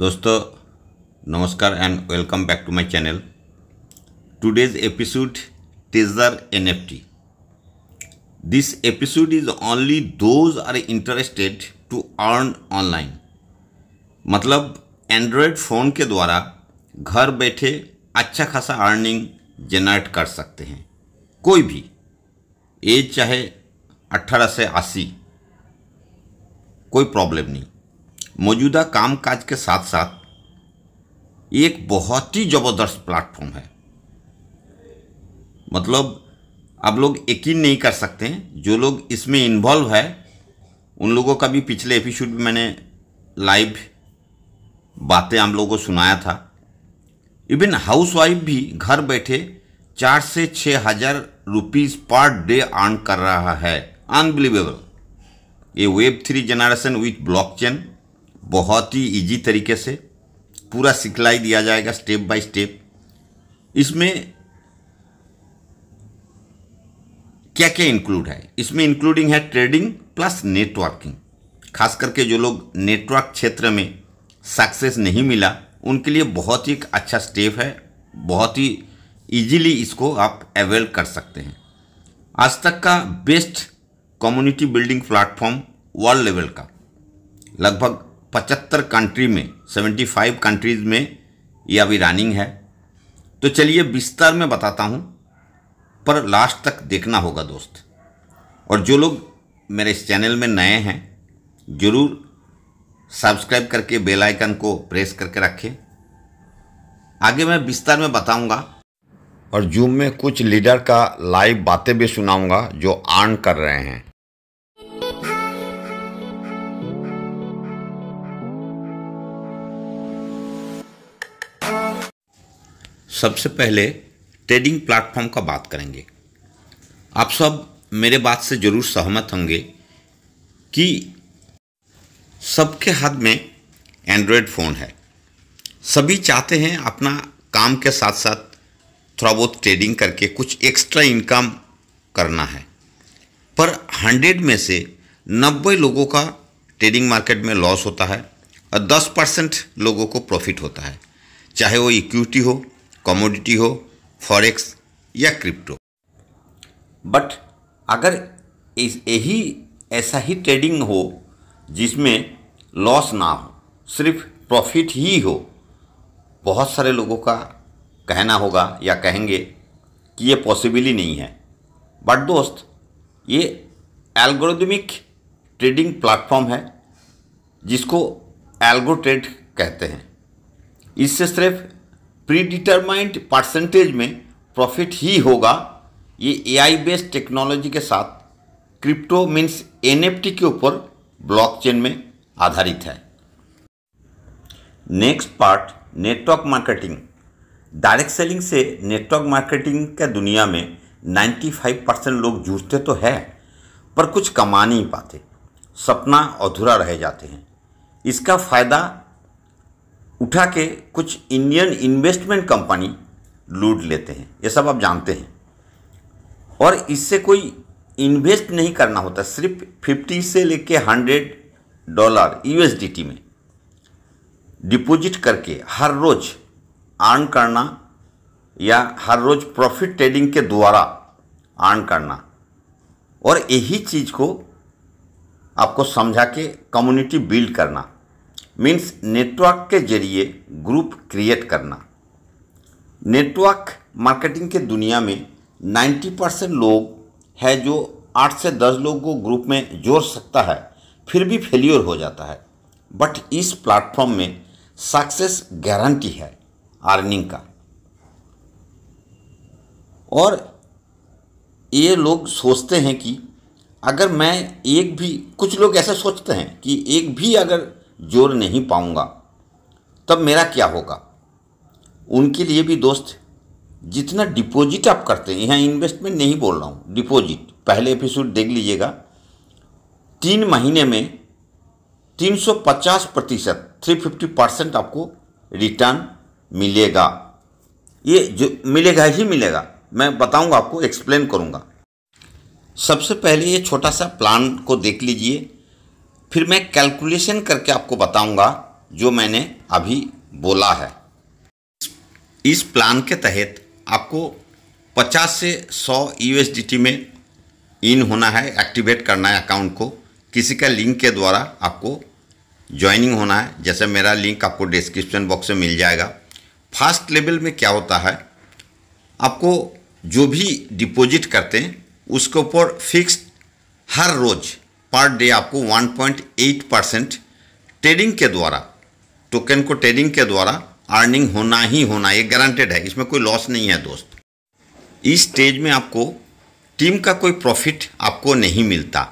दोस्तों नमस्कार and welcome back to my channel today's episode treasure NFT this episode is only those are interested to earn online मतलब Android phone के द्वारा घर बैठे अच्छा खासा अर्निंग जनरेट कर सकते हैं कोई भी एज चाहे 18 से 80 कोई प्रॉब्लम नहीं मौजूदा कामकाज के साथ साथ एक बहुत ही ज़बरदस्त प्लेटफॉर्म है मतलब आप लोग यकीन नहीं कर सकते हैं जो लोग इसमें इन्वॉल्व है उन लोगों का भी पिछले एपिसोड में मैंने लाइव बातें हम लोगों को सुनाया था इवन हाउसवाइफ भी घर बैठे चार से छः हज़ार रुपीज़ पर डे अर्न कर रहा है अनबिलीवेबल ये web three generation with blockchain बहुत ही इजी तरीके से पूरा सिखलाई दिया जाएगा स्टेप बाय स्टेप इसमें क्या क्या इंक्लूड है इसमें इंक्लूडिंग है ट्रेडिंग प्लस नेटवर्किंग खास करके जो लोग नेटवर्क क्षेत्र में सक्सेस नहीं मिला उनके लिए बहुत ही एक अच्छा स्टेप है बहुत ही इजीली इसको आप अवेल कर सकते हैं आज तक का best community building platform world level का लगभग पचहत्तर कंट्री में 75 कंट्रीज़ में ये अभी रनिंग है तो चलिए विस्तार में बताता हूँ पर लास्ट तक देखना होगा दोस्त और जो लोग मेरे इस चैनल में नए हैं ज़रूर सब्सक्राइब करके बेल आइकन को प्रेस करके रखें आगे मैं विस्तार में बताऊंगा और जूम में कुछ लीडर का लाइव बातें भी सुनाऊंगा जो आर्न कर रहे हैं सबसे पहले ट्रेडिंग प्लेटफॉर्म का बात करेंगे आप सब मेरे बात से ज़रूर सहमत होंगे कि सबके हाथ में एंड्रॉयड फ़ोन है सभी चाहते हैं अपना काम के साथ साथ थोड़ा बहुत ट्रेडिंग करके कुछ एक्स्ट्रा इनकम करना है पर हंड्रेड में से नब्बे लोगों का ट्रेडिंग मार्केट में लॉस होता है और दस परसेंट लोगों को प्रॉफिट होता है चाहे वो इक्विटी हो कमोडिटी हो फॉरेक्स या क्रिप्टो बट अगर यही ऐसा ही ट्रेडिंग हो जिसमें लॉस ना हो सिर्फ प्रॉफिट ही हो बहुत सारे लोगों का कहना होगा या कहेंगे कि ये पॉसिबल ही नहीं है बट दोस्त ये एल्गोरिदमिक ट्रेडिंग प्लेटफॉर्म है जिसको एल्गोट्रेड ट्रेड कहते हैं इससे सिर्फ प्रीडिटरमाइंड परसेंटेज में प्रॉफिट ही होगा ये एआई बेस्ड टेक्नोलॉजी के साथ क्रिप्टो मीन्स एनएफटी के ऊपर ब्लॉकचेन में आधारित है next part network marketing direct selling से नेटवर्क मार्केटिंग के दुनिया में 95 परसेंट लोग जूझते तो है पर कुछ कमा नहीं पाते सपना अधूरा रह जाते हैं इसका फ़ायदा उठा के कुछ इंडियन इन्वेस्टमेंट कंपनी लूट लेते हैं ये सब आप जानते हैं और इससे कोई इन्वेस्ट नहीं करना होता सिर्फ फिफ्टी से लेके हंड्रेड डॉलर यूएसडीटी में डिपॉजिट करके हर रोज अर्न करना या हर रोज प्रॉफिट ट्रेडिंग के द्वारा अर्न करना और यही चीज़ को आपको समझा के कम्युनिटी बिल्ड करना मीन्स नेटवर्क के जरिए ग्रुप क्रिएट करना नेटवर्क मार्केटिंग के दुनिया में 90 परसेंट लोग है जो 8 से 10 लोग को ग्रुप में जोड़ सकता है फिर भी फेल्योर हो जाता है बट इस प्लेटफॉर्म में सक्सेस गारंटी है अर्निंग का और ये लोग सोचते हैं कि अगर मैं एक भी कुछ लोग ऐसा सोचते हैं कि एक भी अगर जोर नहीं पाऊंगा तब मेरा क्या होगा उनके लिए भी दोस्त जितना डिपॉजिट आप करते हैं यहाँ इन्वेस्टमेंट नहीं बोल रहा हूँ डिपॉजिट पहले एपिसोड देख लीजिएगा तीन महीने में 350 प्रतिशत थ्री फिफ्टी परसेंट आपको रिटर्न मिलेगा ये जो मिलेगा ही मिलेगा मैं बताऊंगा आपको एक्सप्लेन करूंगा सबसे पहले ये छोटा सा प्लान को देख लीजिए फिर मैं कैलकुलेशन करके आपको बताऊंगा जो मैंने अभी बोला है इस प्लान के तहत आपको 50 से 100 यू में इन होना है एक्टिवेट करना है अकाउंट को किसी का लिंक के द्वारा आपको ज्वाइनिंग होना है जैसे मेरा लिंक आपको डिस्क्रिप्शन बॉक्स में मिल जाएगा फर्स्ट लेवल में क्या होता है आपको जो भी डिपॉजिट करते हैं उसके ऊपर फिक्स हर रोज़ पर डे आपको 1.8 परसेंट ट्रेडिंग के द्वारा टोकन को ट्रेडिंग के द्वारा अर्निंग होना ही होना ये गारंटेड है इसमें कोई लॉस नहीं है दोस्त इस स्टेज में आपको टीम का कोई प्रॉफिट आपको नहीं मिलता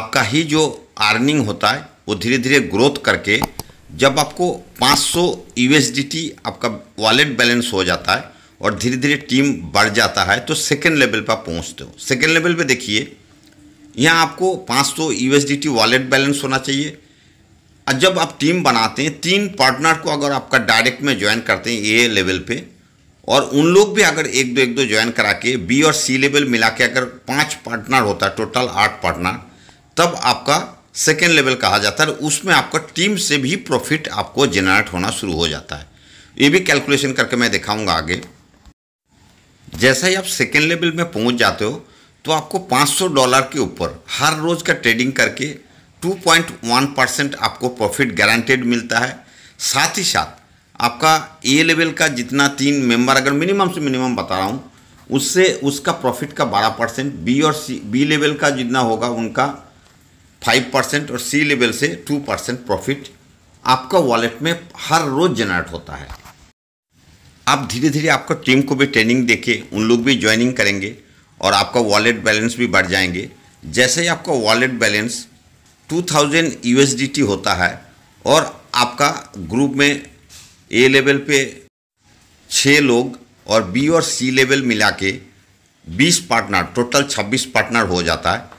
आपका ही जो अर्निंग होता है वो धीरे धीरे ग्रोथ करके जब आपको 500 सौ आपका वॉलेट बैलेंस हो जाता है और धीरे धीरे टीम बढ़ जाता है तो सेकेंड लेवल पर पहुँचते हो सेकेंड लेवल पर देखिए यहाँ आपको पाँच सौ यू वॉलेट बैलेंस होना चाहिए और जब आप टीम बनाते हैं तीन पार्टनर को अगर आपका डायरेक्ट में ज्वाइन करते हैं ए लेवल पे और उन लोग भी अगर एक दो एक दो ज्वाइन करा के बी और सी लेवल मिला के अगर पाँच पार्टनर होता है टोटल आठ पार्टनर तब आपका सेकेंड लेवल कहा जाता है उसमें आपका टीम से भी प्रॉफिट आपको जेनरेट होना शुरू हो जाता है ये भी कैलकुलेशन करके मैं दिखाऊंगा आगे जैसा ही आप सेकेंड लेवल में पहुंच जाते हो तो आपको 500 डॉलर के ऊपर हर रोज़ का ट्रेडिंग करके 2.1 परसेंट आपको प्रॉफिट गारंटेड मिलता है साथ ही साथ आपका ए लेवल का जितना तीन मेंबर अगर मिनिमम से मिनिमम बता रहा हूँ उससे उसका प्रॉफिट का बारह परसेंट बी और सी बी लेवल का जितना होगा उनका फाइव परसेंट और सी लेवल से टू परसेंट प्रॉफिट आपका वॉलेट में हर रोज़ जनरेट होता है आप धीरे धीरे आपका टीम को भी ट्रेनिंग देके उन लोग भी ज्वाइनिंग करेंगे और आपका वॉलेट बैलेंस भी बढ़ जाएंगे जैसे ही आपका वॉलेट बैलेंस 2000 यूएसडीटी होता है और आपका ग्रुप में ए लेवल पे छः लोग और बी और सी लेवल मिला के बीस पार्टनर टोटल छब्बीस पार्टनर हो जाता है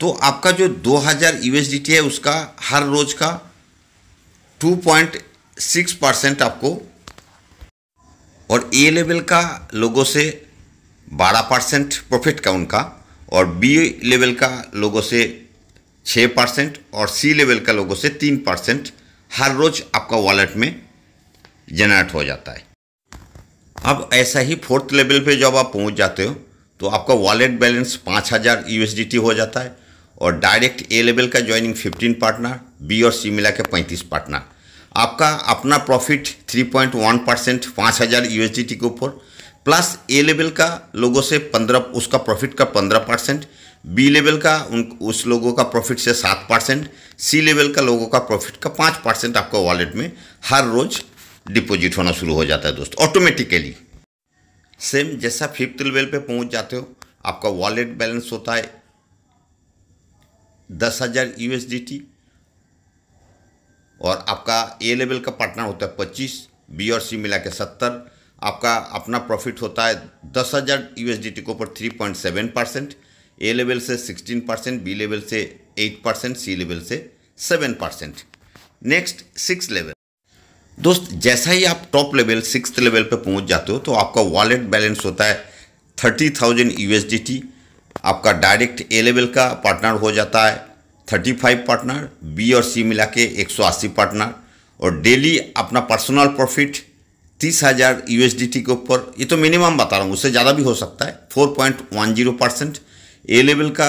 तो आपका जो 2000 यूएसडीटी है उसका हर रोज़ का 2.6 परसेंट आपको और ए लेवल का लोगों से 12 परसेंट प्रॉफिट का उनका और बी लेवल का लोगों से 6 परसेंट और सी लेवल का लोगों से 3 परसेंट हर रोज़ आपका वॉलेट में जनरेट हो जाता है अब ऐसा ही फोर्थ लेवल पे जब आप पहुंच जाते हो तो आपका वॉलेट बैलेंस पाँच हज़ार यू हो जाता है और डायरेक्ट ए लेवल का ज्वाइनिंग 15 पार्टनर बी और सी मिला के पैंतीस पार्टनर आपका अपना प्रॉफिट 3.1 परसेंट पाँच हज़ार यू के ऊपर प्लस ए लेवल का लोगों से पंद्रह उसका प्रॉफिट का पंद्रह परसेंट बी लेवल का उन उस लोगों का प्रॉफिट से सात परसेंट सी लेवल का लोगों का प्रॉफिट का पाँच परसेंट आपका वॉलेट में हर रोज़ डिपॉजिट होना शुरू हो जाता है दोस्तों ऑटोमेटिकली सेम जैसा फिफ्थ लेवल पे पहुंच जाते हो आपका वॉलेट बैलेंस होता है दस हज़ार यू और आपका ए लेवल का पार्टनर होता है पच्चीस बी और सी मिला के सत्तर आपका अपना प्रॉफिट होता है दस हज़ार यू एस डी टी के ऊपर three point seven percent A level से सिक्सटीन परसेंट बी लेवल से एट परसेंट सी लेवल से seven percent next six level दोस्त जैसा ही आप टॉप लेवल सिक्स लेवल पर पहुंच जाते हो तो आपका वॉलेट बैलेंस होता है thirty thousand U S D T आपका डायरेक्ट ए लेवल का पार्टनर हो जाता है थर्टी फाइव पार्टनर बी और सी मिला के एक सौ अस्सी पार्टनर और डेली अपना पर्सनल प्रॉफिट तीस हज़ार यू के ऊपर ये तो मिनिमम बता रहा हूँ उससे ज़्यादा भी हो सकता है four point one zero percent A level का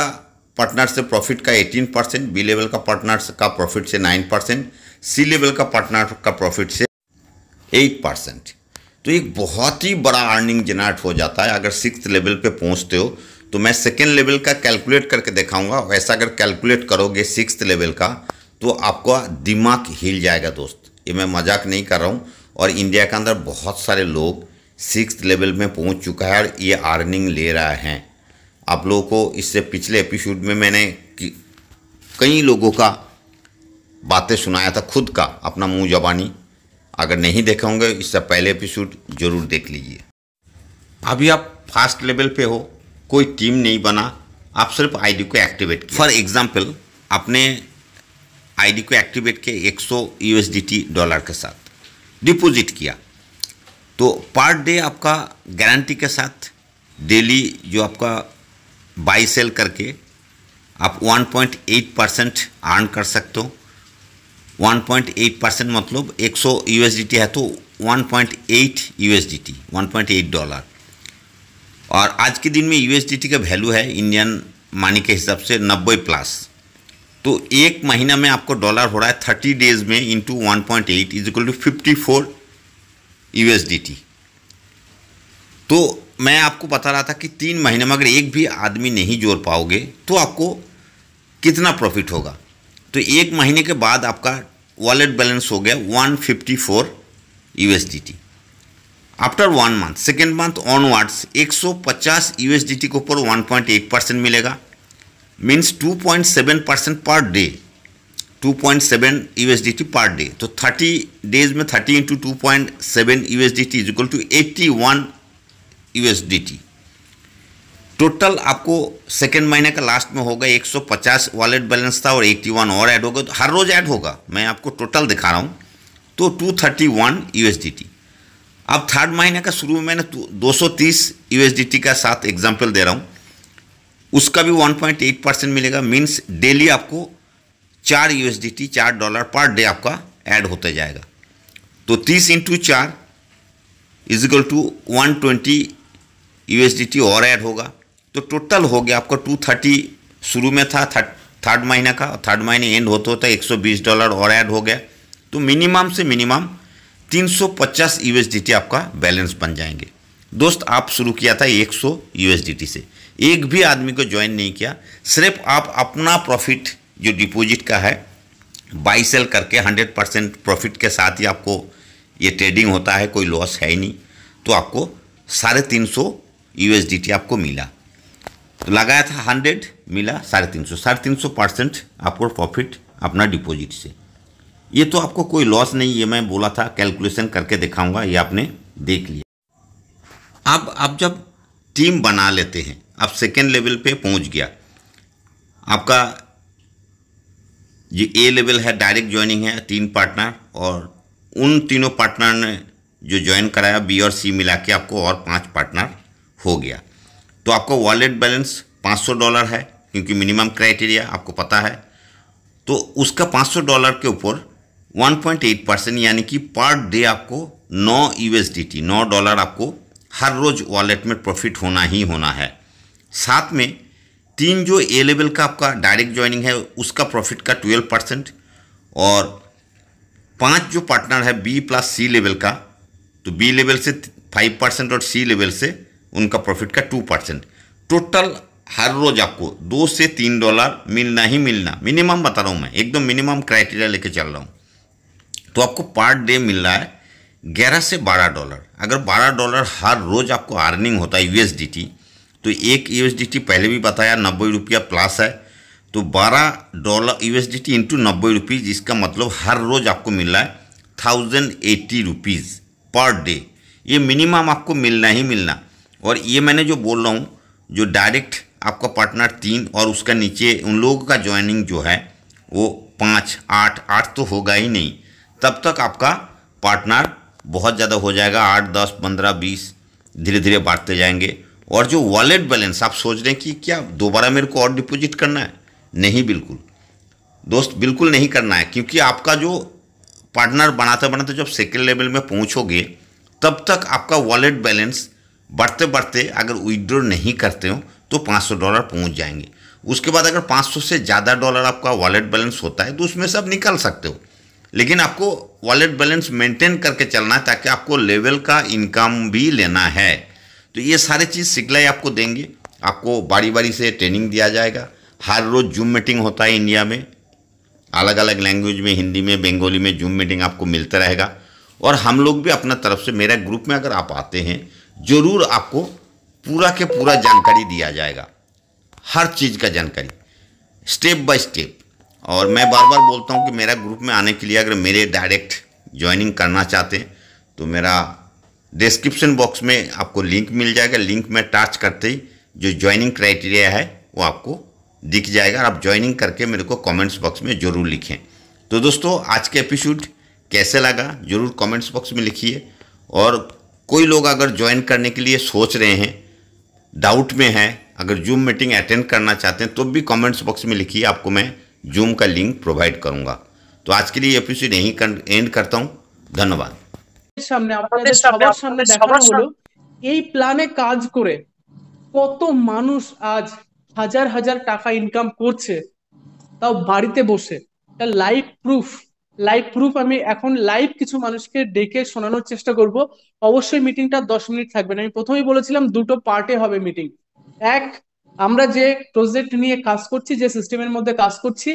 पार्टनर से प्रॉफिट का एटीन परसेंट बी लेवल का पार्टनर का प्रॉफिट से नाइन परसेंट सी लेवल का पार्टनर का प्रॉफिट से एट परसेंट तो एक बहुत ही बड़ा अर्निंग जनरेट हो जाता है अगर सिक्स लेवल पर पहुँचते हो तो मैं सेकेंड लेवल का कैलकुलेट करके दिखाऊंगा वैसा अगर कैलकुलेट करोगे सिक्स लेवल का तो आपका दिमाग हिल जाएगा दोस्त ये मैं मजाक नहीं कर रहा हूँ और इंडिया के अंदर बहुत सारे लोग सिक्स लेवल में पहुंच चुका है और ये अर्निंग ले रहा है आप लोगों को इससे पिछले एपिसोड में मैंने कई लोगों का बातें सुनाया था खुद का अपना मुंह जबानी अगर नहीं देखे होंगे इससे पहले एपिसोड जरूर देख लीजिए अभी आप फर्स्ट लेवल पे हो कोई टीम नहीं बना आप सिर्फ आईडी को एक्टिवेट फॉर एग्जांपल आपने आईडी को एक्टिवेट किया 100 यूएसडीटी डॉलर के साथ डिपॉजिट किया तो पर डे आपका गारंटी के साथ डेली जो आपका बाई सेल करके आप 1.8 परसेंट अर्न कर सकते हो 1.8 परसेंट मतलब 100 यूएसडीटी है तो 1.8 यूएसडीटी 1.8 डॉलर और आज के दिन में यूएसडीटी का वैल्यू है इंडियन मानी के हिसाब से 90 प्लस तो एक महीना में आपको डॉलर हो रहा है थर्टी डेज में into one point eight is equal to fifty four U तो मैं आपको बता रहा था कि तीन महीने में अगर एक भी आदमी नहीं जोड़ पाओगे तो आपको कितना प्रॉफिट होगा तो एक महीने के बाद आपका वॉलेट बैलेंस हो गया one fifty four U after one month second month onwards एक सौ पचास डी टी के ऊपर वन पॉइंट एट परसेंट मिलेगा point 2.7 percent per day 2.7 USDT per day तो 30 डेज में 30 into two point seven U S D T is equal to eighty one U S D T total आपको second महीने का last में होगा 150 wallet balance था और 81 और ऐड होगा तो हर रोज़ ऐड होगा मैं आपको टोटल दिखा रहा हूँ तो 231 टी अब थर्ड महीने का शुरू में मैंने 230 टी का साथ एग्जाम्पल दे रहा हूँ उसका भी 1.8 परसेंट मिलेगा मीन्स डेली आपको चार यूएसडीटी चार डॉलर पर डे आपका ऐड होता जाएगा तो तीस इंटू चार equal to one twenty USDT और ऐड होगा तो टोटल हो गया आपका टू थर्टी शुरू में था थर्ड महीने का थर्ड महीने एंड होते होता एक सौ बीस डॉलर और ऐड हो गया तो मिनिमम से मिनिमम तीन सौ पचास आपका बैलेंस बन जाएंगे दोस्त आप शुरू किया था एक सौ से एक भी आदमी को ज्वाइन नहीं किया सिर्फ आप अपना प्रॉफिट जो डिपॉजिट का है बाई सेल करके 100 परसेंट प्रॉफिट के साथ ही आपको ये ट्रेडिंग होता है कोई लॉस है ही नहीं तो आपको साढ़े तीन सौ यू आपको मिला तो लगाया था हंड्रेड मिला साढ़े तीन सौ साढ़े तीन सौ परसेंट आपको प्रॉफिट अपना डिपॉजिट से ये तो आपको कोई लॉस नहीं ये मैं बोला था कैलकुलेशन करके दिखाऊंगा ये आपने देख लिया अब आप जब टीम बना लेते हैं आप सेकेंड लेवल पे पहुंच गया आपका ये ए लेवल है डायरेक्ट ज्वाइनिंग है तीन पार्टनर और उन तीनों पार्टनर ने जो ज्वाइन कराया बी और सी मिला के आपको और पांच पार्टनर हो गया तो आपका वॉलेट बैलेंस 500 डॉलर है क्योंकि मिनिमम क्राइटेरिया आपको पता है तो उसका 500 डॉलर के ऊपर 1.8 परसेंट यानी कि पर डे आपको 9 यूएसडीटी 9 डॉलर आपको हर रोज़ वॉलेट में प्रॉफिट होना ही होना है साथ में तीन जो ए लेवल का आपका डायरेक्ट ज्वाइनिंग है उसका प्रॉफिट का ट्वेल्व परसेंट और पांच जो पार्टनर है बी प्लस सी लेवल का तो बी लेवल से फाइव परसेंट और सी लेवल से उनका प्रॉफिट का टू परसेंट टोटल हर रोज आपको दो से तीन डॉलर मिलना ही मिलना मिनिमम बता रहा हूँ मैं एकदम मिनिमम क्राइटेरिया लेके चल रहा हूँ तो आपको पर डे मिल रहा है ग्यारह से बारह डॉलर अगर बारह डॉलर हर रोज आपको अर्निंग होता है यूएसडीटी तो एक यूएसडीटी पहले भी बताया नब्बे रुपया प्लस है तो बारह dollar U S D T नब्बे रुपीज़ इसका मतलब हर रोज़ आपको मिल रहा है thousand eighty rupees per day ये मिनिमम आपको मिलना ही मिलना और ये मैंने जो बोल रहा हूँ जो डायरेक्ट आपका पार्टनर तीन और उसका नीचे उन लोगों का ज्वाइनिंग जो है वो पाँच आठ आठ तो होगा ही नहीं तब तक आपका पार्टनर बहुत ज़्यादा हो जाएगा आठ दस पंद्रह बीस धीरे धीरे बांटते जाएंगे और जो वॉलेट बैलेंस आप सोच रहे हैं कि क्या दोबारा मेरे को और डिपॉजिट करना है नहीं बिल्कुल दोस्त बिल्कुल नहीं करना है क्योंकि आपका जो पार्टनर बनाते बनाते जब सेकेंड लेवल में पहुंचोगे तब तक आपका वॉलेट बैलेंस बढ़ते बढ़ते अगर विदड्रॉ नहीं करते हो तो 500 डॉलर पहुंच जाएंगे उसके बाद अगर 500 से ज़्यादा डॉलर आपका वॉलेट बैलेंस होता है तो उसमें से आप निकाल सकते हो लेकिन आपको वॉलेट बैलेंस मेंटेन करके चलना है ताकि आपको लेवल का इनकम भी लेना है तो ये सारे चीज़ सिखलाई आपको देंगे आपको बारी बारी से ट्रेनिंग दिया जाएगा हर रोज़ जूम मीटिंग होता है इंडिया में अलग अलग लैंग्वेज में हिंदी में बंगाली में जूम मीटिंग आपको मिलता रहेगा और हम लोग भी अपना तरफ से मेरा ग्रुप में अगर आप आते हैं ज़रूर आपको पूरा के पूरा जानकारी दिया जाएगा हर चीज़ का जानकारी स्टेप बाय स्टेप और मैं बार बार बोलता हूँ कि मेरा ग्रुप में आने के लिए अगर मेरे डायरेक्ट ज्वाइनिंग करना चाहते हैं तो मेरा डिस्क्रिप्शन बॉक्स में आपको लिंक मिल जाएगा लिंक में टच करते ही जो ज्वाइनिंग क्राइटेरिया है वो आपको दिख जाएगा और आप ज्वाइनिंग करके मेरे को कमेंट्स बॉक्स में ज़रूर लिखें तो दोस्तों आज के एपिसोड कैसे लगा ज़रूर कमेंट्स बॉक्स में लिखिए और कोई लोग अगर ज्वाइन करने के लिए सोच रहे हैं डाउट में है अगर जूम मीटिंग अटेंड करना चाहते हैं तो भी कमेंट्स बॉक्स में लिखिए आपको मैं जूम का लिंक प्रोवाइड करूँगा तो आज के लिए एपिसोड यहीं एंड करता हूँ धन्यवाद সামনে আপনাদের সবার সামনে দেখানো হলো এই প্ল্যানে কাজ করে কত মানুষ আজ হাজার হাজার টাকা ইনকাম করছে তাও বাড়িতে বসে তা লাইভ প্রুফ লাইভ প্রুফ আমি এখন লাইভ কিছু মানুষকে ডেকে শোনানোর চেষ্টা করব অবশ্যই মিটিংটা দশ মিনিট থাকবে আমি প্রথমেই বলেছিলাম দুটো পার্টে হবে মিটিং এক আমরা যে প্রজেক্ট নিয়ে কাজ করছি যে সিস্টেমের মধ্যে কাজ করছি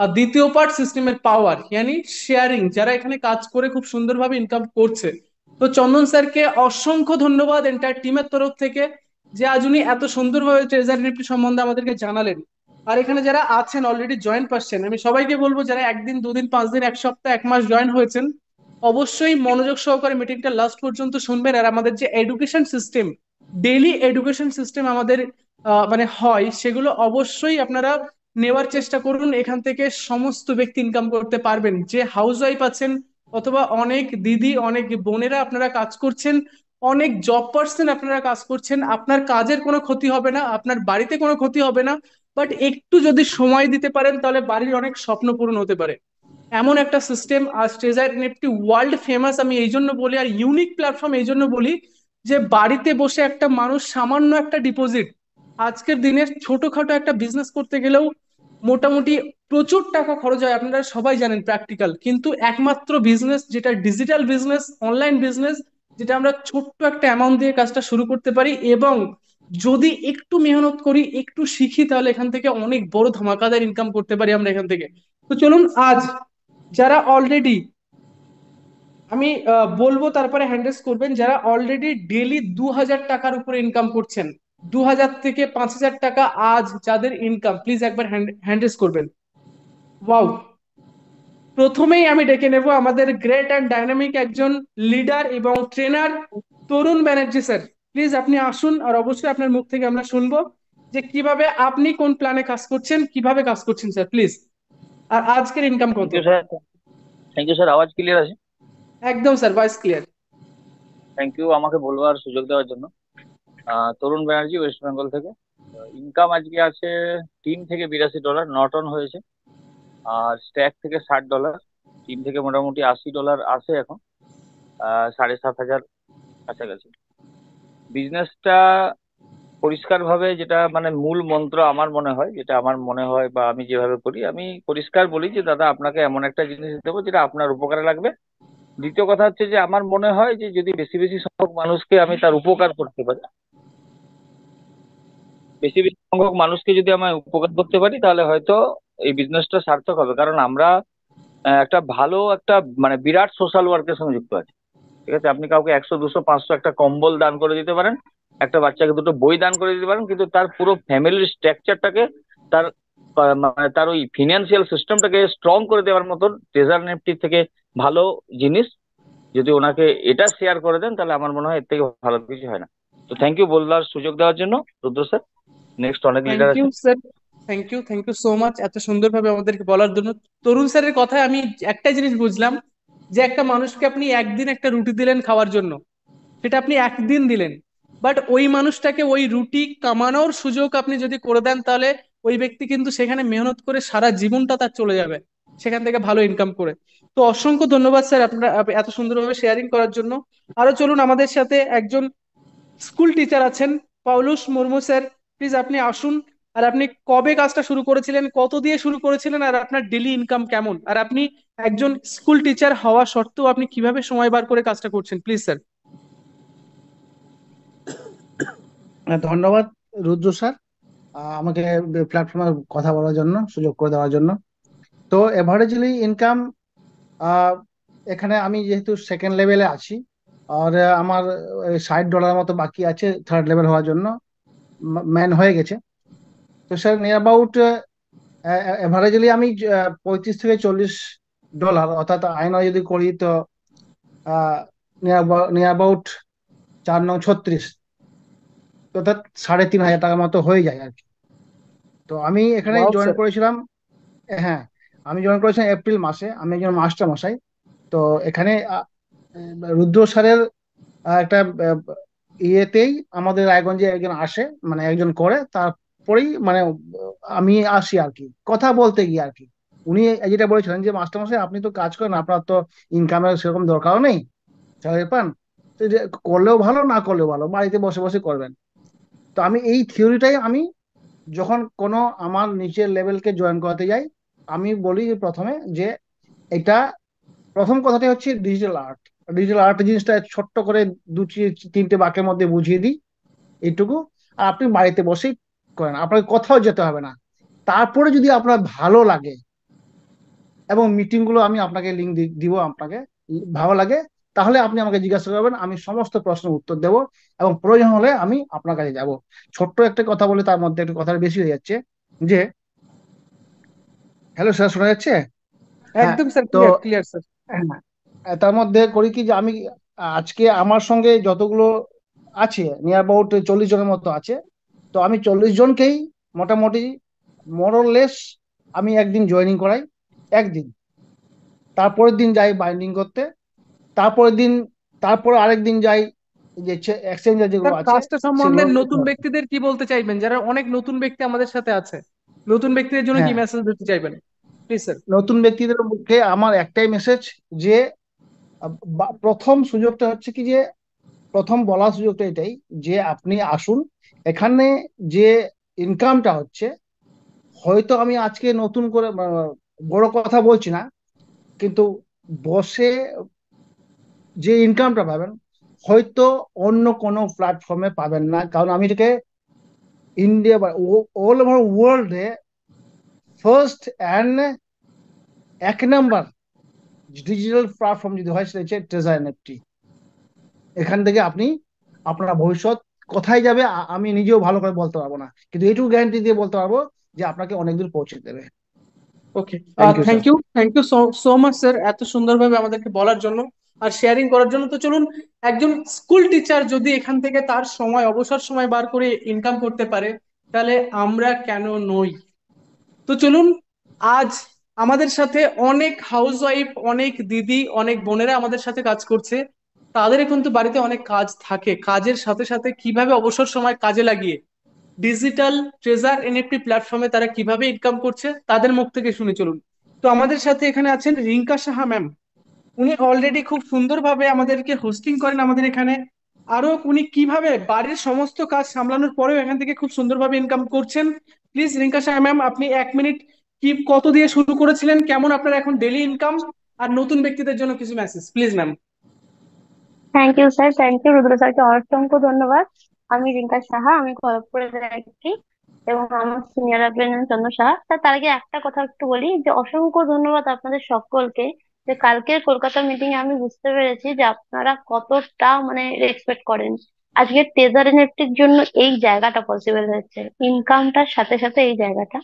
আর দ্বিতীয় পার্ট সিস্টেমের পাওয়ার ইয়ানি শেয়ারিং যারা এখানে কাজ করে খুব সুন্দরভাবে ইনকাম করছে তো চন্দন স্যারকে অসংখ্য ধন্যবাদ এন্টার টিমের তরফ থেকে যে আজ উনি এত সুন্দরভাবে ট্রেজার নিফটি সম্বন্ধে আমাদেরকে জানালেন আর এখানে যারা আছেন অলরেডি জয়েন পাচ্ছেন আমি সবাইকে বলবো যারা একদিন দুদিন পাঁচ দিন এক সপ্তাহ এক মাস জয়েন হয়েছেন অবশ্যই মনোযোগ সহকারে মিটিংটা লাস্ট পর্যন্ত শুনবেন আর আমাদের যে education system daily education system আমাদের মানে হয় সেগুলো অবশ্যই আপনারা নেওয়ার চেষ্টা করুন এখান থেকে সমস্ত ব্যক্তি ইনকাম করতে পারবেন যে হাউস ওয়াইফ আছেন অথবা অনেক দিদি অনেক বোনেরা আপনারা কাজ করছেন অনেক জব পার্সন আপনারা কাজ করছেন আপনার কাজের কোনো ক্ষতি হবে না আপনার বাড়িতে কোনো ক্ষতি হবে না বাট একটু যদি সময় দিতে পারেন তাহলে বাড়ির অনেক স্বপ্ন পূরণ হতে পারে এমন একটা সিস্টেম আর ট্রেজার নেপটি ওয়ার্ল্ড ফেমাস আমি এই জন্য বলি আর ইউনিক প্ল্যাটফর্ম এই জন্য বলি যে বাড়িতে বসে একটা মানুষ সামান্য একটা ডিপোজিট আজকের দিনে ছোটখাটো একটা বিজনেস করতে গেলেও মোটামুটি প্রচুর টাকা খরচ হয় আপনারা সবাই জানেন প্র্যাকটিক্যাল কিন্তু একমাত্র বিজনেস যেটা ডিজিটাল বিজনেস অনলাইন বিজনেস যেটা আমরা ছোট্ট একটা অ্যামাউন্ট দিয়ে কাজটা শুরু করতে পারি এবং যদি একটু মেহনত করি একটু শিখি তাহলে এখান থেকে অনেক বড় ধমাকাদার ইনকাম করতে পারি আমরা এখান থেকে তো চলুন আজ যারা অলরেডি আমি বলবো তারপরে হ্যান্ডেস করবেন যারা অলরেডি ডেলি দু হাজার টাকার উপরে ইনকাম করছেন দু হাজার থেকে পাঁচ হাজার টাকা আজ যাদের ইনকাম প্লিজ একবার হ্যান্ডেস করবেন ওয়াও প্রথমেই আমি ডেকে নেব আমাদের গ্রেট অ্যান্ড ডাইনামিক একজন লিডার এবং trainer Tarun Banerjee sir please আপনি আসুন আর অবশ্যই আপনার মুখ থেকে আমরা শুনবো যে কিভাবে আপনি কোন প্ল্যানে কাজ করছেন কিভাবে কাজ করছেন স্যার প্লিজ আর আজকের ইনকাম কত থ্যাংক ইউ স্যার আওয়াজ ক্লিয়ার আছে একদম sir voice clear thank you আমাকে বলবার সুযোগ দেওয়ার জন্য তরুণ ব্যানার্জি ওয়েস্ট বেঙ্গল থেকে ইনকাম আজকে আছে টিম থেকে বিরাশি ডলার নট অন হয়েছে আর স্ট্যাক থেকে ষাট ডলার টিম থেকে মোটামুটি আশি ডলার আসে এখন সাড়ে সাত হাজার কাছাকাছি বিজনেসটা পরিষ্কারভাবে যেটা মানে মূল মন্ত্র আমার মনে হয় যেটা আমার মনে হয় বা আমি যেভাবে করি আমি পরিষ্কার বলি যে দাদা আপনাকে এমন একটা জিনিস দেবো যেটা আপনার উপকারে লাগবে দ্বিতীয় কথা হচ্ছে যে আমার মনে হয় যে যদি বেশি বেশি সংখ্যক মানুষকে আমি তার উপকার করতে পারি বেশি বেশি সংখ্যক মানুষকে যদি আমরা উপকার করতে পারি তাহলে হয়তো এই বিজনেসটা সার্থক হবে কারণ আমরা একটা ভালো একটা মানে বিরাট সোশ্যাল ওয়ার্কের সঙ্গে যুক্ত আছি ঠিক আছে আপনি কাউকে একশো দুশো পাঁচশো একটা কম্বল দান করে দিতে পারেন একটা বাচ্চাকে দুটো বই দান করে দিতে পারেন কিন্তু তার পুরো ফ্যামিলির স্ট্রাকচারটাকে তার মানে তার ওই ফিনান্সিয়াল সিস্টেমটাকে স্ট্রং করে দেওয়ার মতন ট্রেজার নিফটির থেকে ভালো জিনিস যদি ওনাকে এটা শেয়ার করে দেন তাহলে আমার মনে হয় এর থেকে ভালো কিছু হয় না তো থ্যাংক ইউ বলার সুযোগ দেওয়ার জন্য রুদ্র স্যার নেক্সট অনেক লিডার আছে thank you thank you so much এত সুন্দরভাবে আমাদেরকে বলার জন্য তরুণ স্যারের কথায় আমি একটা জিনিস বুঝলাম যে একটা মানুষকে আপনি একদিন একটা রুটি দিলেন খাওয়ার জন্য সেটা আপনি একদিন দিলেন বাট ওই মানুষটাকে ওই রুটি কামানোর সুযোগ আপনি যদি করে দেন তাহলে ওই ব্যক্তি কিন্তু সেখানে মেহনত করে সারা জীবনটা তার চলে যাবে সেখান থেকে ভালো ইনকাম করে তো অসংখ্য ধন্যবাদ স্যার আপনারা এত সুন্দরভাবে শেয়ারিং করার জন্য আরো চলুন আমাদের সাথে একজন স্কুল টিচার আছেন পাউলুস মুর্মু স্যার প্লিজ আপনি আসুন আর আপনি কবে কাজটা শুরু করেছিলেন কত দিয়ে শুরু করেছিলেন আর আপনার ডেলি ইনকাম কেমন আর আপনি একজন স্কুল টিচার হওয়া সত্ত্বেও আপনি কিভাবে সময় বার করে কাজটা করছেন প্লিজ স্যার ধন্যবাদ রুদ্র স্যার আমাকে প্ল্যাটফর্মে কথা বলার জন্য সুযোগ করে দেওয়ার জন্য তো এভারেজলি ইনকাম এখানে আমি যেহেতু সেকেন্ড লেভেলে আছি আর আমার ষাট ডলার মতো বাকি আছে থার্ড লেভেল হওয়ার জন্য ম্যান হয়ে গেছে তো স্যার নিয়ার অ্যাবাউট এভারেজলি আমি uh, পঁয়ত্রিশ থেকে চল্লিশ ডলার অর্থাৎ আয়না যদি করি তো নিয়ার অ্যাবাউট চার নং ছত্রিশ অর্থাৎ সাড়ে তিন হাজার টাকার মতো হয়ে যায় আর কি তো আমি এখানে জয়েন করেছিলাম হ্যাঁ আমি জয়েন করেছিলাম এপ্রিল মাসে আমি একজন মাস্টার মশাই তো এখানে রুদ্র স্যারের একটা ইয়েতেই আমাদের রায়গঞ্জে একজন আসে মানে একজন করে তারপরেই মানে আমি আসি আর কি কথা বলতে গিয়ে আর কি উনি যেটা বলেছিলেন যে মাস্টার মাসে আপনি তো কাজ করেন আপনার তো ইনকামের সেরকম দরকারও নেই স্যালারি পান করলেও ভালো না করলেও ভালো বাড়িতে বসে বসে করবেন তো আমি এই থিওরিটাই আমি যখন কোনো আমার নিচের লেভেলকে জয়েন করাতে যাই আমি বলি প্রথমে যে এটা প্রথম কথাটাই হচ্ছে ডিজিটাল আর্ট ডিজিটাল আর্টের জিনিসটা ছোট্ট করে দুটি তিনটে বাক্যের মধ্যে বুঝিয়ে দিই এইটুকু আর আপনি বাড়িতে বসেই করেন আপনাকে কোথাও যেতে হবে না তারপরে যদি আপনার ভালো লাগে এবং মিটিংগুলো আমি আপনাকে লিঙ্ক দিব আপনাকে ভালো লাগে তাহলে আপনি আমাকে জিজ্ঞাসা করবেন আমি সমস্ত প্রশ্নের উত্তর দেব এবং প্রয়োজন হলে আমি আপনার কাছে যাব ছোট্ট একটা কথা বলে তার মধ্যে একটা কথা বেশি হয়ে যাচ্ছে যে হ্যালো স্যার শোনা যাচ্ছে একদম স্যার ক্লিয়ার স্যার হ্যাঁ তার মধ্যে করি কি যে আমি আজকে আমার সঙ্গে যতগুলো আছে নিয়ার অ্যাবাউট চল্লিশ জনের মতো আছে তো আমি চল্লিশ জনকেই মোটামুটি মোরলেস আমি একদিন জয়েনিং করাই একদিন তারপরের দিন যাই বাইন্ডিং করতে তারপরের দিন তারপরে আরেকদিন যাই যে এক্সচেঞ্জার যেগুলো আছে কাজটা সম্বন্ধে নতুন ব্যক্তিদের কি বলতে চাইবেন যারা অনেক নতুন ব্যক্তি আমাদের সাথে আছে নতুন ব্যক্তিদের জন্য কি মেসেজ হ্যাঁ। দিতে চাইবেন স্যার নতুন ব্যক্তিদের মুখে আমার একটাই মেসেজ যে প্রথম সুযোগটা হচ্ছে কি যে প্রথম বলার সুযোগটা এটাই যে আপনি আসুন এখানে যে ইনকামটা হচ্ছে হয়তো আমি আজকে নতুন করে বড় কথা বলছি না কিন্তু বসে যে ইনকামটা পাবেন হয়তো অন্য কোনো প্ল্যাটফর্মে পাবেন না কারণ আমি এটাকে ইন্ডিয়া বা অল ওভার ওয়ার্ল্ডে ফার্স্ট অ্যান্ড এক নাম্বার ডিজিটাল প্ল্যাটফর্ম যদি হয় সেটা হচ্ছে ট্রেজার এনএফটি এখান থেকে আপনি আপনার ভবিষ্যৎ কোথায় যাবে আমি নিজেও ভালো করে বলতে পারবো না কিন্তু এটুকু গ্যারান্টি দিয়ে বলতে পারবো যে আপনাকে অনেক দূর পৌঁছে দেবে okay thank you thank you so much sir এত সুন্দরভাবে আমাদেরকে বলার জন্য আর শেয়ারিং করার জন্য তো চলুন একজন স্কুল টিচার যদি এখান থেকে তার সময় অবসর সময় বার করে ইনকাম করতে পারে তাহলে আমরা কেন নই তো চলুন আজ আমাদের সাথে অনেক হাউস ওয়াইফ অনেক দিদি অনেক বোনেরা আমাদের সাথে কাজ করছে তাদের কিন্তু বাড়িতে অনেক কাজ থাকে কাজের সাথে সাথে কিভাবে অবসর সময় কাজে লাগিয়ে ডিজিটাল ট্রেজার এনএফটি প্ল্যাটফর্মে তারা কিভাবে ইনকাম করছে তাদের মুখ থেকে শুনে চলুন তো আমাদের সাথে এখানে আছেন রিঙ্কা সাহা ম্যাম উনি অলরেডি খুব সুন্দরভাবে আমাদেরকে হোস্টিং করেন আমাদের এখানে আরো উনি কিভাবে বাড়ির সমস্ত কাজ সামলানোর পরেও এখান থেকে খুব সুন্দরভাবে ইনকাম করছেন প্লিজ রিঙ্কা সাহা ম্যাম আপনি এক মিনিট কি কত দিয়ে শুরু করেছিলেন কেমন আপনার এখন ডেলি ইনকাম আর নতুন ব্যক্তিদের জন্য কিছু message please ma'am thank you sir thank you Rudra স্যারকে অসংখ্য ধন্যবাদ আমি রিঙ্কা সাহা আমি খড়গপুরে থাকি এবং আমার senior admin Chandra Saha sir তার আগে একটা কথা একটু বলি যে অসংখ্য ধন্যবাদ আপনাদের সকলকে যে কালকের কলকাতা মিটিং এ আমি বুঝতে পেরেছি যে আপনারা কতটা মানে রেসপেক্ট করেন আজকে টেজার এনএফটির জন্য এই জায়গাটা পসিবল হয়েছে ইনকামটার সাথে সাথে এই জায়গাটা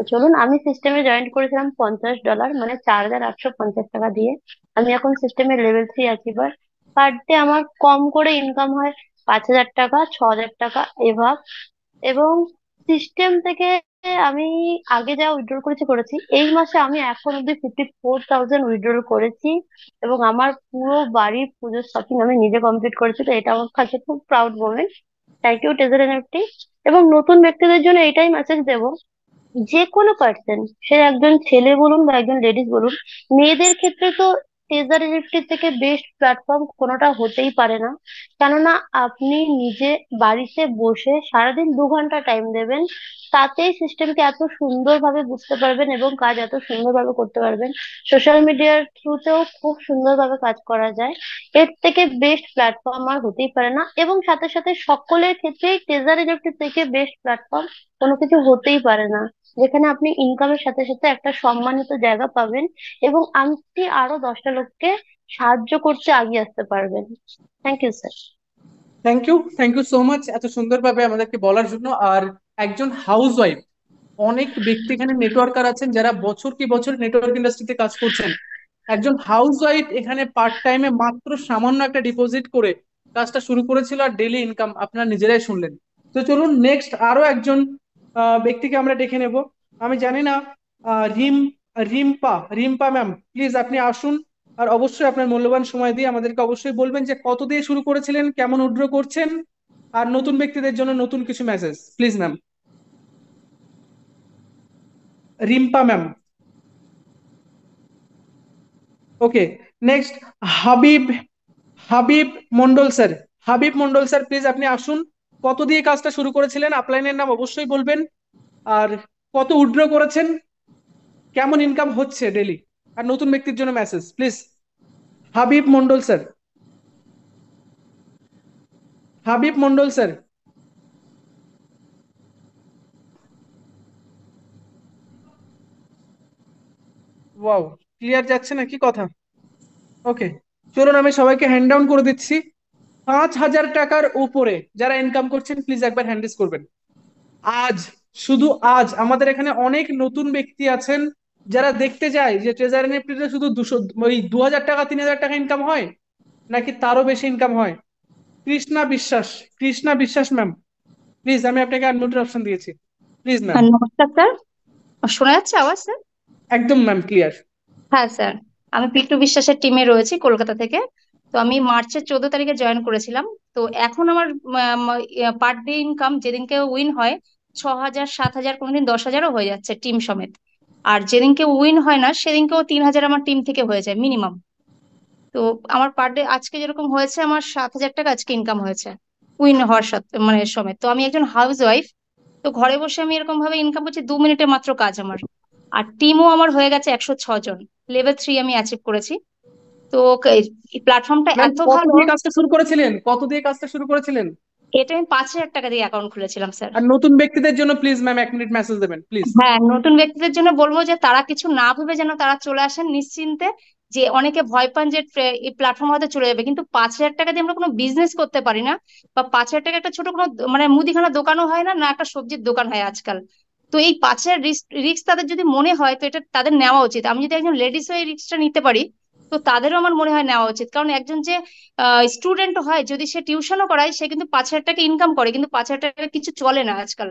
তো চলুন আমি সিস্টেমে জয়েন করেছিলাম পঞ্চাশ ডলার মানে চার হাজার আটশো পঞ্চাশ টাকা দিয়ে আমি এখন সিস্টেমে লেভেল থ্রি আছি বার পার ডে আমার কম করে ইনকাম হয় পাঁচ হাজার টাকা ছ হাজার টাকা এভাব এবং সিস্টেম থেকে আমি আগে যা উইড্রল করেছি করেছি এই মাসে আমি এখন অব্দি ফিফটি ফোর থাউজেন্ড উইড্রল করেছি এবং আমার পুরো বাড়ির পুজোর শপিং আমি নিজে কমপ্লিট করেছি তো এটা আমার কাছে খুব proud moment thank you Treasure NFT এবং নতুন ব্যক্তিদের জন্য এটাই মেসেজ দেবো যে কোনো পার্সন সে একজন ছেলে বলুন বা একজন লেডিস বলুন মেয়েদের ক্ষেত্রে তো টেজার ইলেকট্রিক থেকে বেস্ট প্ল্যাটফর্ম কোনোটা হতেই পারে না কেননা আপনি নিজে বাড়িতে বসে সারাদিন দু ঘন্টা টাইম দেবেন তাতেই সিস্টেমকে এত সুন্দরভাবে বুঝতে পারবেন এবং কাজ এত সুন্দরভাবে করতে পারবেন সোশ্যাল মিডিয়ার থ্রুতেও খুব সুন্দরভাবে কাজ করা যায় এর থেকে বেস্ট প্ল্যাটফর্ম আর হতেই পারে না এবং সাথে সাথে সকলের ক্ষেত্রেই টেজার ইলেকট্রিক থেকে বেস্ট প্ল্যাটফর্ম কোনো কিছু হতেই পারে না যেখানে আপনি ইনকামের সাথে সাথে একটা সম্মানিত জায়গা পাবেন এবং আপনি আরো দশটা লোককে সাহায্য করতে আগিয়ে আসতে পারবেন thank you sir thank you thank you so much এত সুন্দরভাবে আমাদেরকে বলার জন্য আর একজন হাউস ওয়াইফ অনেক ব্যক্তি এখানে নেটওয়ার্কার আছেন যারা বছর কি বছর নেটওয়ার্ক ইন্ডাস্ট্রিতে কাজ করছেন একজন হাউস ওয়াইফ এখানে পার্ট টাইমে মাত্র সামান্য একটা ডিপোজিট করে কাজটা শুরু করেছিল আর ডেলি ইনকাম আপনারা নিজেরাই শুনলেন তো চলুন নেক্সট আরো একজন ব্যক্তিকে আমরা ডেকে নেব আমি জানি না রিম রিম্পা রিম্পা ম্যাম প্লিজ আপনি আসুন আর অবশ্যই আপনার মূল্যবান সময় দিয়ে আমাদেরকে অবশ্যই বলবেন যে কত দিয়ে শুরু করেছিলেন কেমন উড্র করছেন আর নতুন ব্যক্তিদের জন্য নতুন কিছু message please ma'am Rimpa ma'am okay next Habib Habib Mondal sir Habib Mondal sir please আপনি আসুন কত দিয়ে কাজটা শুরু করেছিলেন আপলাইনের নাম অবশ্যই বলবেন আর কত উইড্র করেছেন কেমন ইনকাম হচ্ছে ডেলি আর নতুন ব্যক্তির জন্য message please Habib Mondal sir Habib Mondal sir wow clear যাচ্ছে নাকি কথা ওকে চলুন আমি সবাইকে হ্যান্ড ডাউন করে দিচ্ছি পাঁচ হাজার টাকার উপরে যারা ইনকাম করছেন প্লিজ একবার হ্যান্ডেজ করবেন আজ শুধু আজ আমাদের এখানে অনেক নতুন ব্যক্তি আছেন যারা দেখতে যায় যে ট্রেজার এনএফটিতে শুধু দুশো ওই দু হাজার টাকা তিন হাজার টাকা ইনকাম হয় নাকি তারও বেশি ইনকাম হয় কৃষ্ণা বিশ্বাস কৃষ্ণা বিশ্বাস ম্যাম প্লিজ আমি আপনাকে আনমিউটেড অপশন দিয়েছি প্লিজ ম্যাম নমস্কার স্যার শোনা যাচ্ছে আওয়াজ স্যার একদম ম্যাম ক্লিয়ার হ্যাঁ স্যার আমি পিটু বিশ্বাসের টিমে রয়েছি কলকাতা থেকে তো আমি মার্চের চোদ্দ তারিখে জয়েন করেছিলাম তো এখন আমার পার ডে ইনকাম যেদিনকে উইন হয় ছ হাজার সাত হাজার কোনোদিন দশ হাজারও হয়ে যাচ্ছে টিম সমেত আর যেদিনকে উইন হয় না সেদিনকেও তিন হাজার আমার টিম থেকে হয়ে যায় মিনিমাম তো আমার পার ডে আজকে যেরকম হয়েছে আমার সাত হাজার টাকা আজকে ইনকাম হয়েছে উইন হওয়ার সাথে মানে সমেত তো আমি একজন হাউস ওয়াইফ তো ঘরে বসে আমি এরকম ভাবে ইনকাম করছি দু মিনিটে মাত্র কাজ আমার আর টিমও আমার হয়ে গেছে একশো জন লেভেল থ্রি আমি অ্যাচিভ করেছি তো এই প্ল্যাটফর্মটা এত ভালো দিয়ে কাজটা শুরু করেছিলেন কত দিয়ে কাজটা শুরু করেছিলেন এটা আমি পাঁচ হাজার টাকা দিয়ে অ্যাকাউন্ট খুলেছিলাম স্যার আর নতুন ব্যক্তিদের জন্য প্লিজ ম্যাম এক মিনিট মেসেজ দেবেন প্লিজ হ্যাঁ নতুন ব্যক্তিদের জন্য বলবো যে তারা কিছু না ভেবে যেন তারা চলে আসেন নিশ্চিন্তে যে অনেকে ভয় পান যে এই প্ল্যাটফর্ম হয়তো চলে যাবে কিন্তু পাঁচ হাজার টাকা দিয়ে আমরা কোনো বিজনেস করতে পারি না বা পাঁচ হাজার টাকা একটা ছোট কোনো মানে মুদিখানা দোকানও হয় না না একটা সবজির দোকান হয় আজকাল তো এই পাঁচ হাজার রিস্ক তাদের যদি মনে হয় তো এটা তাদের নেওয়া উচিত আমি যদি একজন লেডিস হয়ে রিস্কটা নিতে পারি তো তাদেরও আমার মনে হয় নেওয়া উচিত কারণ একজন যে স্টুডেন্ট হয় যদি সে টিউশনও করায় সে কিন্তু পাঁচ হাজার টাকা ইনকাম করে কিন্তু পাঁচ হাজার টাকা কিছু চলে না আজকাল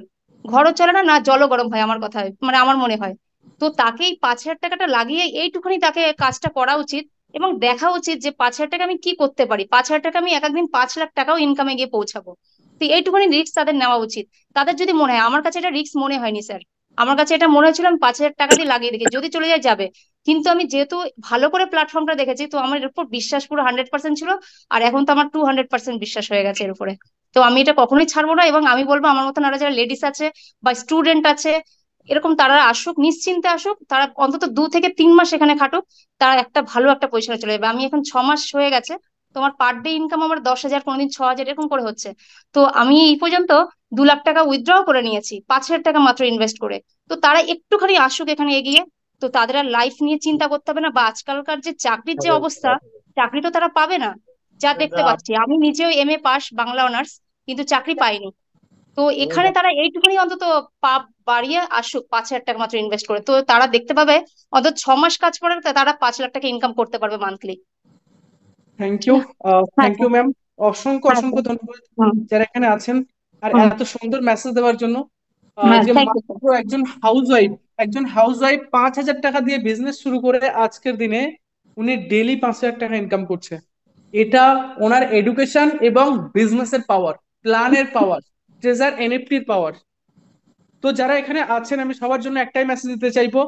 ঘরও চলে না না জলও গরম হয় আমার কথা মানে আমার মনে হয় তো তাকে এই পাঁচ হাজার টাকাটা লাগিয়ে এইটুকুনি তাকে কাজটা করা উচিত এবং দেখা উচিত যে পাঁচ হাজার টাকা আমি কি করতে পারি পাঁচ হাজার টাকা আমি এক একদিন পাঁচ লাখ টাকাও ইনকামে গিয়ে পৌঁছাবো তো এইটুকুনি রিস্ক তাদের নেওয়া উচিত তাদের যদি মনে হয় আমার কাছে এটা রিস্ক মনে হয়নি স্যার আমার কাছে এটা মনে হয়েছিল আমি পাঁচ হাজার টাকা দিয়ে লাগিয়ে দেখি যদি চলে যায় যাবে কিন্তু আমি যেহেতু ভালো করে প্ল্যাটফর্মটা দেখেছি তো আমার এর উপর বিশ্বাস পুরো হান্ড্রেড পার্সেন্ট ছিল আর এখন তো আমার টু হান্ড্রেড পার্সেন্ট বিশ্বাস হয়ে গেছে এর উপরে তো আমি এটা কখনোই ছাড়বো না এবং আমি বলবো আমার মতন আরো যারা লেডিস আছে বা স্টুডেন্ট আছে এরকম তারা আসুক নিশ্চিন্তে আসুক তারা অন্তত দু থেকে তিন মাস এখানে খাটুক তারা একটা ভালো একটা পয়সা চলে যাবে আমি এখন ছ মাস হয়ে গেছে তোমার পার ডে ইনকাম আমার দশ হাজার কোনোদিন ছ হাজার এরকম করে হচ্ছে তো আমি এই পর্যন্ত দু লাখ টাকা উইথড্র করে নিয়েছি পাঁচ হাজার টাকা মাত্র ইনভেস্ট করে তো তারা একটুখানি আসুক এখানে এগিয়ে তো তাদের আর লাইফ নিয়ে চিন্তা করতে হবে না বা আজকালকার যে চাকরির যে অবস্থা চাকরি তো তারা পাবে না যা হ্যাঁ, দেখতে পাচ্ছি আমি নিজেও M A pass Bangla honours কিন্তু চাকরি হ্যাঁ। পাইনি তো এখানে হ্যাঁ। তারা এইটুকুনি অন্তত পাপ বাড়িয়ে আসুক পাঁচ হাজার টাকা মাত্র ইনভেস্ট করে তো তারা দেখতে পাবে অন্তত ছ মাস কাজ করে তারা পাঁচ লাখ টাকা ইনকাম করতে পারবে monthly thank you thank you ma'am অসংখ্য অসংখ্য ধন্যবাদ যারা এখানে আছেন আর এত সুন্দর মেসেজ দেওয়ার জন্য হাউস ওয়াইফ একজন হাউসওয়াইফ একজন হাউসওয়াইফ পাঁচ হাজার টাকা দিয়ে বিজনেস শুরু করে আজকের দিনে উনি ডেলি পাঁচ হাজার টাকা ইনকাম করছে এটা ওনার এডুকেশন এবং বিজনেসের পাওয়ার প্ল্যানের পাওয়ার ট্রেজার এনএফটির পাওয়ার তো যারা এখানে আছেন আমি সবার জন্য একটাই মেসেজ দিতে চাইবো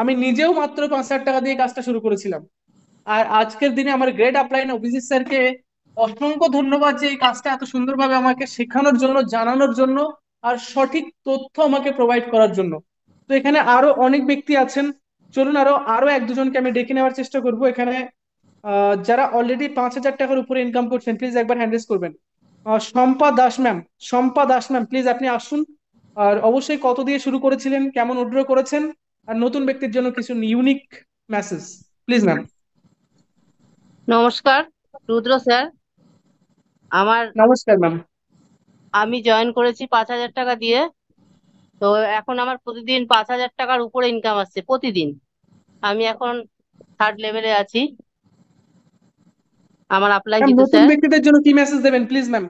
আমি নিজেও মাত্র পাঁচ হাজার টাকা দিয়ে কাজটা শুরু করেছিলাম আর আজকের দিনে আমার গ্রেট আপলাইন অভিজিৎ স্যারকে অসংখ্য ধন্যবাদ যে এই কাজটা এত সুন্দরভাবে আমাকে শেখানোর জন্য জানানোর জন্য আর সঠিক তথ্য আমাকে প্রোভাইড করার জন্য তো এখানে আরো অনেক ব্যক্তি আছেন চলুন আরো আরো এক দুজনকে আমি ডেকে নেওয়ার চেষ্টা করব এখানে যারা অলরেডি পাঁচ হাজার টাকার উপরে ইনকাম করছেন প্লিজ একবার হ্যান্ড করবেন Shampa Das ma'am Shampa Das ma'am please আপনি আসুন আর অবশ্যই কত দিয়ে শুরু করেছিলেন কেমন উড্র করেছেন আর নতুন ব্যক্তির জন্য কিছু ইউনিক মেসেজ প্লিজ ম্যাম নমস্কার রুদ্র স্যার আমার নমস্কার ম্যাম আমি জয়েন করেছি পাঁচ হাজার টাকা দিয়ে তো এখন আমার প্রতিদিন পাঁচ হাজার টাকার উপরে ইনকাম আসছে প্রতিদিন আমি এখন থার্ড লেভেলে আছি আমার অ্যাপ্লাই নতুন ব্যক্তিদের জন্য কি মেসেজ দেবেন প্লিজ ম্যাম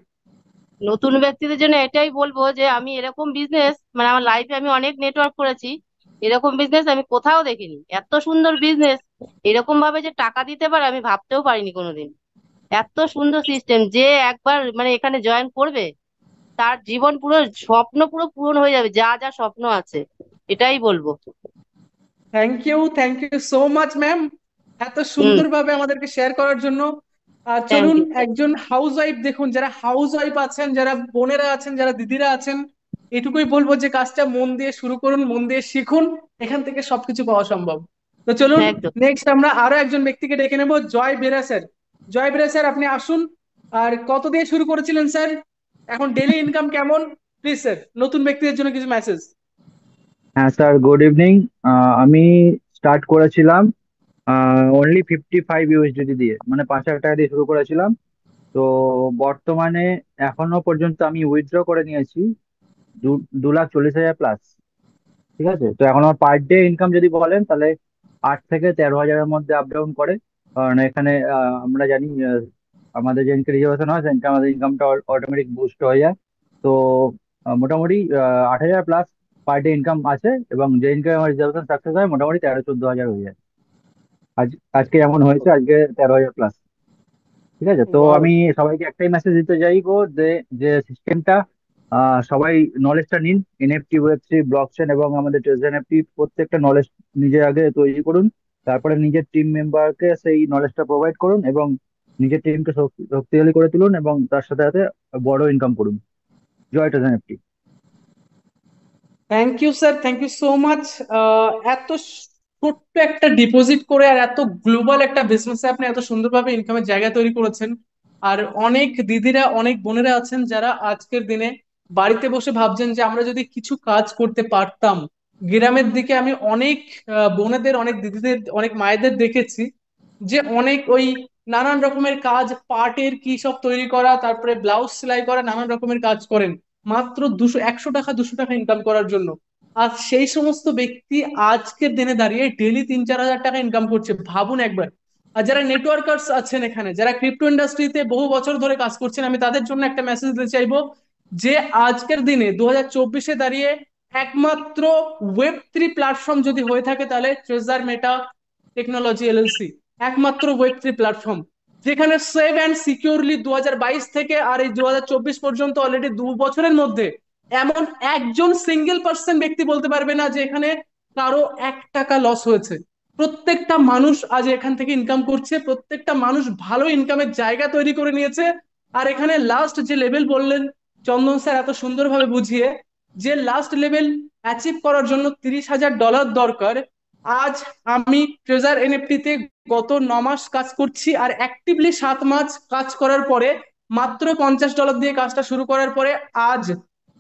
নতুন ব্যক্তিদের জন্য এটাই বলবো যে আমি এরকম বিজনেস মানে আমার লাইফে আমি অনেক নেটওয়ার্ক করেছি এরকম বিজনেস আমি কোথাও দেখিনি এত সুন্দর বিজনেস এরকম ভাবে যে টাকা দিতে পারে আমি ভাবতেও পারিনি কোনোদিন এত সুন্দর সিস্টেম যে একবার মানে এখানে জয়েন করবে তার জীবন পুরো স্বপ্ন পুরো পূরণ হয়ে যাবে যা যা স্বপ্ন আছে এটাই বলবো thank you thank you so much ma'am এত সুন্দরভাবে আমাদেরকে শেয়ার করার জন্য চলুন একজন হাউস ওয়াইফ দেখুন যারা হাউস ওয়াইফ আছেন যারা বোনেরা আছেন যারা দিদিরা আছেন এটুকুই বলবো যে কাজটা মন দিয়ে শুরু করুন মন দিয়ে শিখুন এখান থেকে সবকিছু পাওয়া সম্ভব তো চলুন নেক্সট আমরা আরো একজন ব্যক্তিকে ডেকে নেব জয় বেরা স্যার জয় বেরা স্যার আপনি আসুন আর কত দিয়ে শুরু করেছিলেন স্যার এখন ডেলি ইনকাম কেমন প্লিজ স্যার নতুন ব্যক্তিদের জন্য কিছু মেসেজ হ্যাঁ স্যার গুড ইভিনিং আমি স্টার্ট করেছিলাম অনলি ফিফটি ফাইভ ইউএসডি দিয়ে মানে পাঁচ হাজার টাকা দিয়ে শুরু করেছিলাম তো বর্তমানে এখনো পর্যন্ত আমি উইথড্র করে নিয়েছি দু লাখ চল্লিশ হাজার প্লাস ঠিক আছে তো এখন আমার পার ডে ইনকাম যদি বলেন তাহলে আট থেকে তেরো হাজারের মধ্যে আপ ডাউন করে কারণ এখানে আমরা জানি আমাদের যে রিজার্ভেশন হয় সেদিনকে আমাদের ইনকামটা অটোমেটিক বুস্ট হয়ে যায় তো মোটামুটি আট হাজার প্লাস পার ডে ইনকাম আছে এবং যে যেদিনকে আমার রিজার্ভেশন সাকসেস হয় মোটামুটি তেরো চোদ্দ হাজার হয়ে যায় আজ আজকে এমন হয়েছে আজকে তেরো হাজার প্লাস ঠিক আছে তো আমি সবাইকে একটাই মেসেজ দিতে চাইবো যে যে সিস্টেমটা সবাই নলেজটা নিন এনএফটি ওয়েব থ্রি ব্লকচেন এবং আমাদের ট্রেজার এনএফটি প্রত্যেকটা নলেজ নিজের আগে তৈরি করুন তারপরে নিজের টিম মেম্বারকে সেই নলেজটা প্রোভাইড করুন এবং নিজের টিমকে শক্তিশালী করে তুলুন এবং তার সাথে সাথে বড় ইনকাম করুন জয় Treasure NFT thank you sir thank you so much এত ছোট্ট একটা ডিপোজিট করে আর এত গ্লোবাল একটা বিজনেসে আপনি এত সুন্দরভাবে ইনকামের জায়গা তৈরি করেছেন আর অনেক দিদিরা অনেক বোনেরা আছেন যারা আজকের দিনে বাড়িতে বসে ভাবছেন যে আমরা যদি কিছু কাজ করতে পারতাম গ্রামের দিকে আমি অনেক বোনেদের অনেক দিদিদের অনেক মায়েদের দেখেছি যে অনেক ওই নানান রকমের কাজ পাটের কি সব তৈরি করা তারপরে ব্লাউজ সেলাই করা নানান রকমের কাজ করেন মাত্র দুশো একশো টাকা দুশো টাকা ইনকাম করার জন্য আর সেই সমস্ত ব্যক্তি আজকের দিনে দাঁড়িয়ে ডেলি তিন চার হাজার টাকা ইনকাম করছে ভাবুন একবার আর যারা নেটওয়ার্কার্স আছেন এখানে যারা ক্রিপ্টো ইন্ডাস্ট্রিতে বহু বছর ধরে কাজ করছেন আমি তাদের জন্য একটা মেসেজ দিতে চাইবো যে আজকের দিনে দু হাজার চব্বিশে দাঁড়িয়ে একমাত্র ওয়েব থ্রি প্ল্যাটফর্ম যদি হয়ে থাকে তাহলে ট্রেজার মেটা টেকনোলজি এলএলসি একমাত্র ওয়েব থ্রি প্ল্যাটফর্ম যেখানে সেভ অ্যান্ড সিকিউরলি দু থেকে আর এই দু পর্যন্ত অলরেডি দু বছরের মধ্যে এমন একজন সিঙ্গেল পার্সন ব্যক্তি বলতে পারবে না যে এখানে কারো এক টাকা লস হয়েছে প্রত্যেকটা মানুষ আজ এখান থেকে ইনকাম করছে প্রত্যেকটা মানুষ ভালো ইনকামের জায়গা তৈরি করে নিয়েছে আর এখানে লাস্ট যে লেভেল বললেন চন্দন স্যার এত সুন্দরভাবে বুঝিয়ে যে লাস্ট লেভেল অ্যাচিভ করার জন্য তিরিশ হাজার ডলার দরকার আজ আমি ট্রেজার এনএফটিতে গত ন মাস কাজ করছি আর অ্যাক্টিভলি সাত মাস কাজ করার পরে মাত্র পঞ্চাশ ডলার দিয়ে কাজটা শুরু করার পরে আজ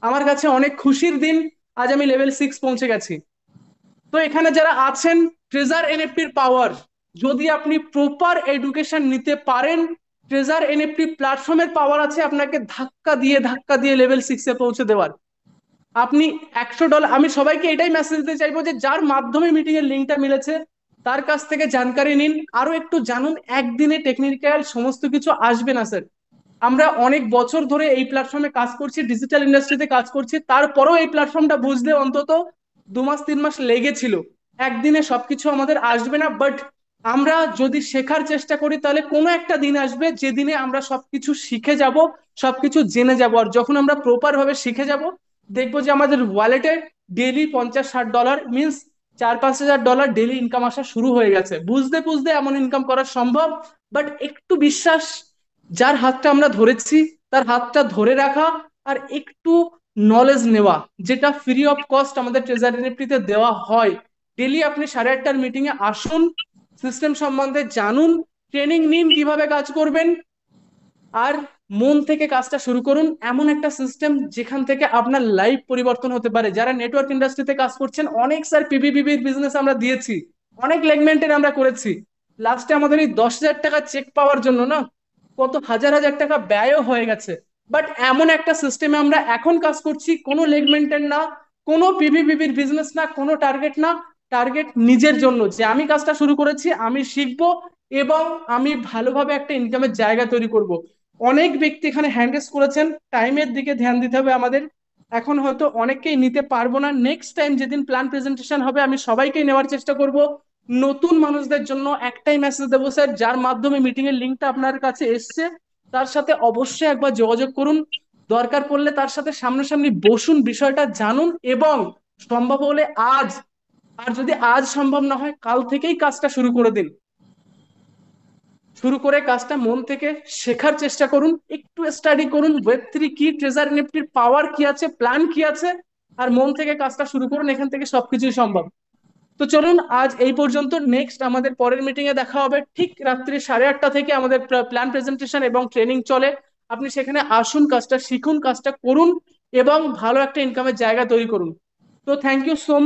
আমার কাছে অনেক খুশির দিন আজ আমি লেভেল সিক্স পৌঁছে গেছি তো এখানে যারা আছেন ট্রেজার এনএফটির পাওয়ার যদি আপনি প্রপার এডুকেশন নিতে পারেন ট্রেজার এনএফটি প্ল্যাটফর্মের পাওয়ার আছে আপনাকে ধাক্কা দিয়ে ধাক্কা দিয়ে লেভেল সিক্সে পৌঁছে দেওয়ার আপনি একশো ডলার আমি সবাইকে এটাই মেসেজ দিতে চাইবো যে যার মাধ্যমে মিটিং এর লিঙ্কটা মিলেছে তার কাছ থেকে জানকারি নিন আরো একটু জানুন একদিনে টেকনিক্যাল সমস্ত কিছু আসবে না স্যার আমরা অনেক বছর ধরে এই প্ল্যাটফর্মে কাজ করছি ডিজিটাল ইন্ডাস্ট্রিতে কাজ করছি তারপরেও এই প্ল্যাটফর্মটা বুঝলে অন্তত দু মাস তিন মাস লেগেছিল একদিনে সবকিছু আমাদের আসবে না বাট আমরা যদি শেখার চেষ্টা করি তাহলে কোনো একটা দিন আসবে যেদিনে আমরা সবকিছু শিখে যাব সবকিছু জেনে যাব আর যখন আমরা প্রপার ভাবে শিখে যাব দেখবো যে আমাদের ওয়ালেটে ডেলি পঞ্চাশ ষাট ডলার মিনস চার পাঁচ হাজার ডলার ডেলি ইনকাম আসা শুরু হয়ে গেছে বুঝতে বুঝতে এমন ইনকাম করা সম্ভব বাট একটু বিশ্বাস যার হাতটা আমরা ধরেছি তার হাতটা ধরে রাখা আর একটু নলেজ নেওয়া যেটা ফ্রি অফ কস্ট আমাদের ট্রেজারি নিফটিতে দেওয়া হয় ডেলি আপনি সাড়ে আটটার মিটিং এ আসুন সিস্টেম সম্বন্ধে জানুন ট্রেনিং নিন কিভাবে কাজ করবেন আর মন থেকে কাজটা শুরু করুন এমন একটা সিস্টেম যেখান থেকে আপনার লাইফ পরিবর্তন হতে পারে যারা নেটওয়ার্ক ইন্ডাস্ট্রিতে কাজ করছেন অনেক স্যার পিবিবিবির বিজনেস আমরা দিয়েছি অনেক লেগমেন্টের আমরা করেছি লাস্টে আমাদের এই দশ হাজার টাকা চেক পাওয়ার জন্য না কত হাজার হাজার টাকা ব্যয়ও হয়ে গেছে বাট এমন একটা সিস্টেমে আমরা এখন কাজ করছি কোনো লেগমেন্টের না কোনো পিভিবিবির বিজনেস না কোনো টার্গেট না টার্গেট নিজের জন্য যে আমি কাজটা শুরু করেছি আমি শিখবো এবং আমি ভালোভাবে একটা ইনকামের জায়গা তৈরি করব অনেক ব্যক্তি এখানে হ্যান্ডেস করেছেন টাইমের দিকে ধ্যান দিতে হবে আমাদের এখন হয়তো অনেককেই নিতে পারবো না নেক্সট টাইম যেদিন প্ল্যান প্রেজেন্টেশন হবে আমি সবাইকেই নেওয়ার চেষ্টা করব নতুন মানুষদের জন্য একটাই মেসেজ দেবো স্যার যার মাধ্যমে মিটিং এর লিঙ্কটা আপনার কাছে এসছে তার সাথে অবশ্যই একবার যোগাযোগ করুন দরকার পড়লে তার সাথে সামনাসামনি বসুন বিষয়টা জানুন এবং সম্ভব হলে আজ আর যদি আজ সম্ভব না হয় কাল থেকেই কাজটা শুরু করে দিন শুরু করে কাজটা মন থেকে শেখার চেষ্টা করুন একটু স্টাডি করুন ওয়েব থ্রি কি ট্রেজার নিফটির পাওয়ার কি আছে প্ল্যান কি আছে আর মন থেকে কাজটা শুরু করুন এখান থেকে সবকিছুই সম্ভব তো চলুন আজ এই পর্যন্ত নেক্সট আমাদের পরের মিটিং এ দেখা হবে ঠিক রাত্রি সাড়ে আটটা থেকে আমাদের প্ল্যান প্রেজেন্টেশন এবং ট্রেনিং চলে আপনি সেখানে আসুন কাজটা শিখুন কাজটা করুন এবং ভালো একটা ইনকামের জায়গা তৈরি করুন তো থ্যাংক ইউ সো মাচ